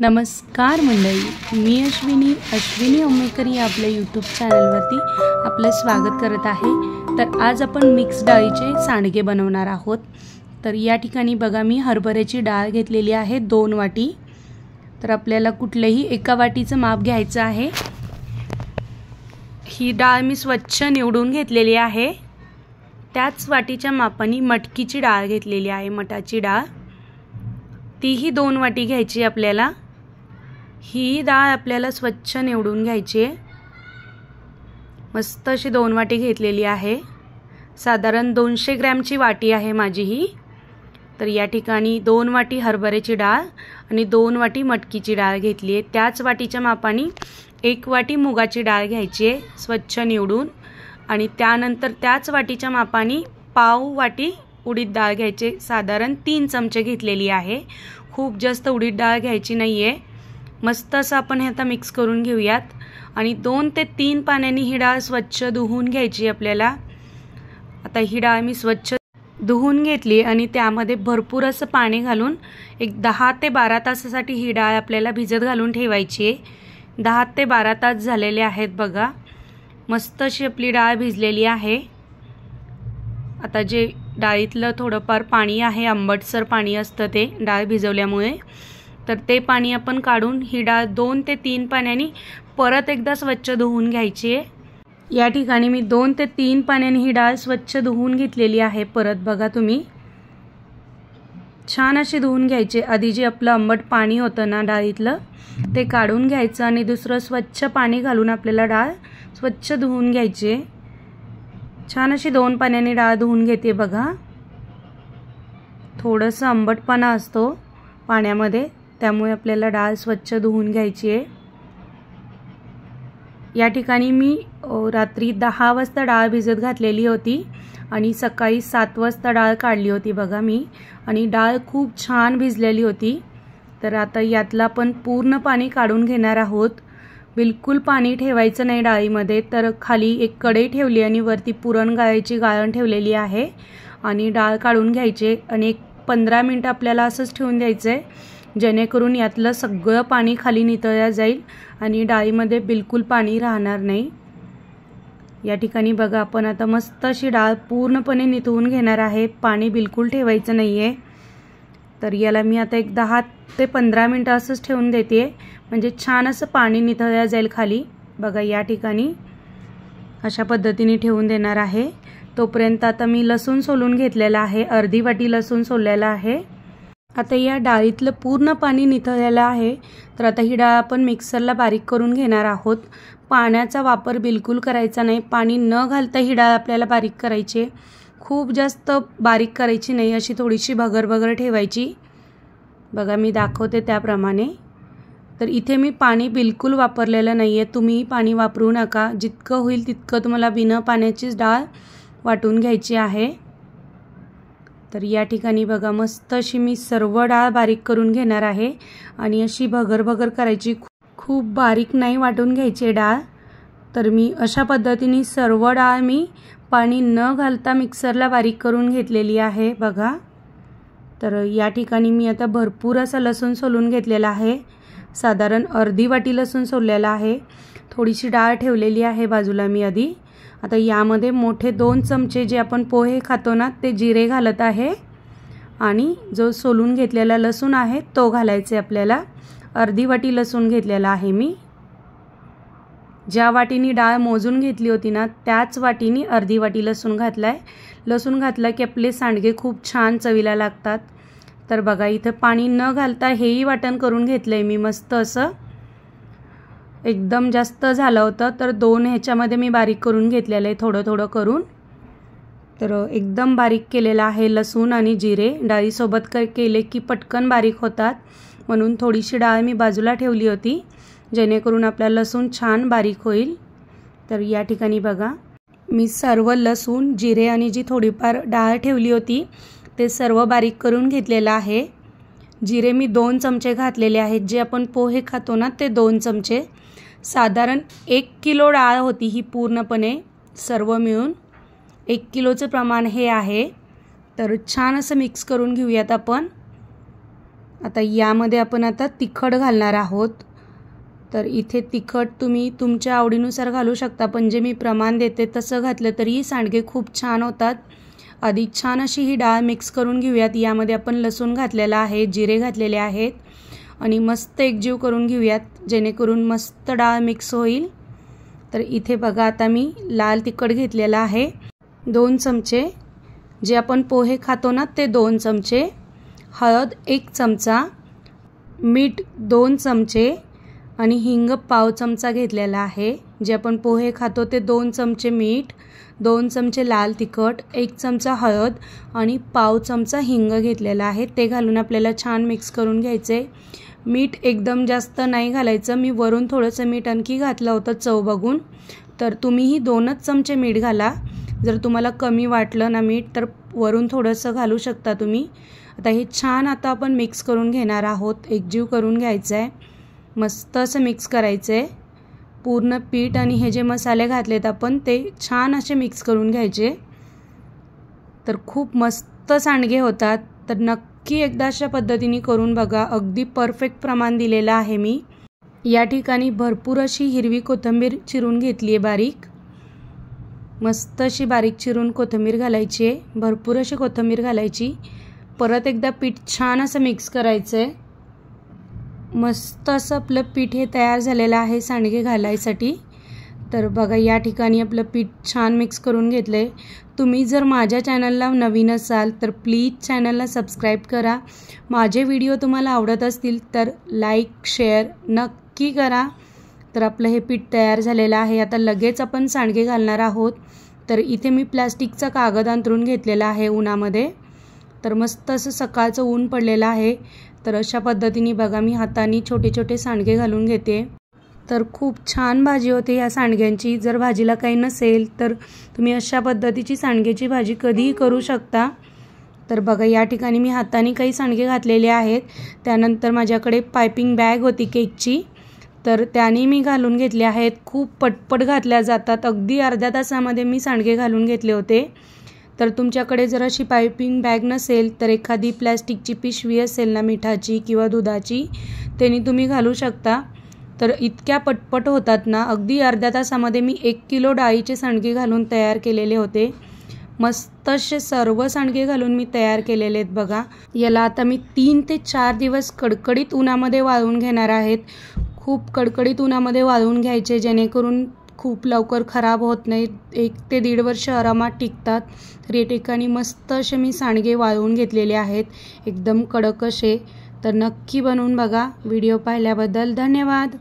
नमस्कार मंडळी मी अश्विनी अश्विनी अम्मेकर या आपल्या यूट्यूब चॅनलवरती आपलं स्वागत करत आहे तर आज आपण मिक्स डाळीचे सांडगे बनवणार आहोत तर या ठिकाणी बघा मी हरभऱ्याची डाळ घेतलेली आहे दोन वाटी तर आपल्याला कुठलंही एका वाटीचं माप घ्यायचं आहे ही डाळ मी स्वच्छ निवडून घेतलेली आहे त्याच वाटीच्या मापाने मटकीची डाळ घेतलेली आहे मटाची डाळ तीही दोन वाटी घ्यायची आपल्याला ही डाळ आपल्याला स्वच्छ निवडून घ्यायची आहे मस्त अशी दोन वाटी घेतलेली आहे साधारण दोनशे ग्रॅमची वाटी आहे माझी ही तर या ठिकाणी दोन वाटी हरभऱ्याची डाळ आणि दोन वाटी मटकीची डाळ घेतली आहे त्याच वाटीच्या मापाने एक वाटी मुगाची डाळ घ्यायची आहे स्वच्छ निवडून आणि त्यानंतर त्याच वाटीच्या मापाने पाव वाटी उडीद डाळ घ्यायची साधारण तीन चमचे घेतलेली आहे खूप जास्त उडीद डाळ घ्यायची नाही आहे मस्त असं आपण हे आता मिक्स करून घेऊयात आणि दोन ते तीन पाण्याने ही डाळ स्वच्छ धुवून घ्यायची आपल्याला आता ही डाळ मी स्वच्छ धुवून घेतली आणि त्यामध्ये भरपूर असं पाणी घालून एक दहा ते बारा तासासाठी ही डाळ आपल्याला भिजत घालून ठेवायची आहे दहा ते बारा तास झालेले आहेत बघा मस्त अशी आपली डाळ भिजलेली आहे आता जे डाळीतलं थोडंफार पाणी आहे आंबटसर पाणी असतं ते डाळ भिजवल्यामुळे तर ते पाणी आपण काढून ही डाळ दोन ते तीन पाण्याने परत एकदा स्वच्छ धुवून घ्यायची आहे या ठिकाणी मी दोन ते तीन पाण्याने ही डाळ स्वच्छ धुवून घेतलेली आहे परत बघा तुम्ही छान अशी धुवून घ्यायचे आधी जे आपलं आंबट पाणी होतं ना डाळीतलं ते काढून घ्यायचं आणि दुसरं स्वच्छ पाणी घालून आपल्याला डाळ स्वच्छ धुवून घ्यायची छान अशी दोन पाण्याने डाळ धुवून घेते बघा थोडंसं आंबटपणा असतो पाण्यामध्ये त्यामुळे आपल्याला डाळ स्वच्छ धुवून घ्यायची आहे या ठिकाणी मी रात्री दहा वाजता डाळ भिजत घातलेली होती आणि सकाळी सात वाजता डाळ काढली होती बघा मी आणि डाळ खूप छान भिजलेली होती तर आता यातला आपण पूर्ण पाणी काढून घेणार आहोत बिलकुल पाणी ठेवायचं नाही डाळीमध्ये तर खाली एक कढई ठेवली आणि वरती पुरण गाळायची गाळण ठेवलेली आहे आणि डाळ काढून घ्यायचे आणि एक पंधरा मिनटं आपल्याला असंच ठेवून द्यायचं आहे जेणेकरून यातलं सगळं पाणी खाली नितळलं जाईल आणि डाळीमध्ये बिलकुल पाणी राहणार नाही या ठिकाणी बघा आपण आता मस्त अशी डाळ पूर्णपणे नितवून घेणार आहे पाणी बिलकुल ठेवायचं नाही आहे तर याला मी आता एक दहा ते पंधरा मिनटं असंच ठेवून देते म्हणजे छान असं पाणी नितळलं जाईल खाली बघा या ठिकाणी अशा पद्धतीने ठेवून देणार आहे तोपर्यंत आता मी लसूण सोलून घेतलेला आहे अर्धी वाटी लसूण सोललेला आहे आता या डाळीतलं पूर्ण पाणी निथळलेलं आहे तर आता ही डाळ आपण मिक्सरला बारीक करून घेणार आहोत पाण्याचा वापर बिलकुल करायचा नाही पाणी न घालता ही डाळ आपल्याला बारीक करायची खूप जास्त बारीक करायची नाही अशी थोडीशी भगर भगर ठेवायची बघा मी दाखवते त्याप्रमाणे तर इथे मी पाणी बिलकुल वापरलेलं नाही आहे तुम्ही पाणी वापरू नका जितकं होईल तितकं तुम्हाला बिना पाण्याचीच डाळ वाटून घ्यायची आहे तर या ठिकाणी बघा मस्त अशी मी सर्व डाळ बारीक करून घेणार आहे आणि अशी भगर भगर करायची खूप बारीक नाही वाटून घ्यायची डाळ तर मी अशा पद्धतीने सर्व डाळ मी पाणी न घालता मिक्सरला बारीक करून घेतलेली आहे बघा तर या ठिकाणी मी आता भरपूर असा लसूण सोलून घेतलेला आहे साधारण अर्धी वाटी लसूण सोललेला आहे थोडीशी डाळ ठेवलेली आहे बाजूला मी आधी आता यामध्ये मोठे दोन चमचे जे आपण पोहे खातो ना ते जिरे घालत आहे आणि जो सोलून घेतलेला लसूण आहे तो घालायचे आपल्याला अर्धी वाटी लसूण घेतलेला आहे मी ज्या वाटीनी डाळ मोजून घेतली होती ना त्याच वाटीनी अर्धी वाटी लसूण घातला आहे लसूण घातला की आपले सांडगे खूप छान चवीला लागतात तर बघा इथं पाणी न घालता हेही वाटण करून घेतलं आहे मी मस्त असं एकदम जास्त झालं होतं तर दोन ह्याच्यामध्ये मी बारीक करून घेतलेलं आहे थोडं थोडं करून तर एकदम बारीक केलेलं आहे लसूण आणि जिरे डाळीसोबत क केले की पटकन बारीक होतात म्हणून थोडीशी डाळ मी बाजूला ठेवली होती जेणेकरून आपला लसूण छान बारीक होईल तर या ठिकाणी बघा मी सर्व लसूण जिरे आणि जी थोडीफार डाळ ठेवली होती ते सर्व बारीक करून घेतलेलं आहे जिरे मी दोन चमचे घातलेले आहेत जे आपण पोहे खातो ना ते दोन चमचे साधारण एक किलो डाळ होती ही पूर्णपणे सर्व मिळून एक किलोचं प्रमाण हे आहे तर छान असं मिक्स करून घेऊयात आपण आता यामध्ये आपण आता तिखट घालणार आहोत तर इथे तिखट तुम्ही तुमच्या आवडीनुसार घालू शकता पण जे मी प्रमाण देते तसं घातलं तरीही सांडगे खूप छान होतात आधी छान अशी ही डाळ मिक्स करून घेऊयात यामध्ये आपण लसूण घातलेला आहे जिरे घातलेले आहेत आणि मस्त एकजीव करून घेऊयात जेणेकरून मस्त डाळ मिक्स होईल तर इथे बघा आता मी लाल तिखट घेतलेला आहे दोन चमचे जे आपण पोहे खातो ना ते दोन चमचे हळद एक चमचा मीठ दोन चमचे आणि हिंग पाव चमचा घेतलेला आहे जे आपण पोहे खातो ते दोन चमचे मीठ दोन चमचे लाल तिखट एक चमचा हळद आणि पाव चमचा हिंग घेतलेला आहे ते घालून आपल्याला छान मिक्स करून घ्यायचे मीठ एकदम जास्त नाही घालायचं मी वरून थोडंसं मीठ आणखी घातलं होतं चव बघून तर तुम्हीही दोनच चमचे मीठ घाला जर तुम्हाला कमी वाटलं ना मीठ तर वरून थोडंसं घालू शकता तुम्ही आता हे छान आता आपण मिक्स करून घेणार आहोत एकजीव करून घ्यायचं आहे मस्त असं मिक्स करायचं आहे पूर्ण पीठ आणि हे जे मसाले घातलेत आपण ते छान असे मिक्स करून घ्यायचे तर खूप मस्त सांडगे होतात तर नक्की एकदा अशा पद्धतीने करून बघा अगदी परफेक्ट प्रमाण दिलेलं आहे मी या ठिकाणी भरपूर अशी हिरवी कोथिंबीर चिरून घेतली आहे बारीक मस्त अशी बारीक चिरून कोथिंबीर घालायची आहे भरपूर अशी कोथिंबीर घालायची परत एकदा पीठ छान असं मिक्स करायचं आहे मस्त असं आपलं पीठ हे तयार झालेलं आहे सांडगे घालायसाठी तर बघा या ठिकाणी आपलं पीठ छान मिक्स करून घेतलं आहे तुम्ही जर माझ्या चॅनलला नवीन असाल तर प्लीज चॅनलला सबस्क्राईब करा माझे व्हिडिओ तुम्हाला आवडत असतील तर लाईक शेअर नक्की करा तर आपलं हे पीठ तयार झालेलं आहे आता लगेच आपण सांडगे घालणार आहोत तर इथे मी प्लॅस्टिकचा कागद अंतरून घेतलेला आहे उन्हामध्ये तर मस्त असं सकाळचं ऊन पडलेलं आहे तर अशा पद्धतीने बघा मी हाताने छोटे छोटे सांडगे घालून घेते तर खूप छान भाजी होते या सांडग्यांची जर भाजीला काही नसेल तर तुम्ही अशा पद्धतीची सांडग्याची भाजी कधीही करू शकता तर बघा या ठिकाणी मी हाताने काही सांडगे घातलेले आहेत त्यानंतर माझ्याकडे पायपिंग बॅग होती केकची तर त्याने मी घालून घेतले आहेत खूप पटपट घातल्या जातात अगदी अर्ध्या तासामध्ये मी सांडगे घालून घेतले होते तर तुमच्याकडे जर अशी पायपिंग बॅग नसेल तर एखादी प्लॅस्टिकची पिशवी असेल ना मिठाची किंवा दुधाची त्यांनी तुम्ही घालू शकता तर इतक्या पटपट होतात ना अगदी अर्ध्या तासामध्ये मी एक किलो डाळीचे सणगे घालून तयार केलेले होते मस्त सर्व सणगे घालून मी तयार केलेले आहेत बघा याला आता मी तीन ते चार दिवस कडकडीत उन्हामध्ये वाळवून घेणार आहेत खूप कडकडीत उन्हामध्ये वाळवून घ्यायचे जेणेकरून खूप लवकर खराब होत नाही एक ते दीड वर्ष आरामात टिकतात रेटेकानी मस्त असे मी सांडगे वाळवून घेतलेले आहेत एकदम कडक असे तर नक्की बनवून बघा व्हिडिओ पाहिल्याबद्दल धन्यवाद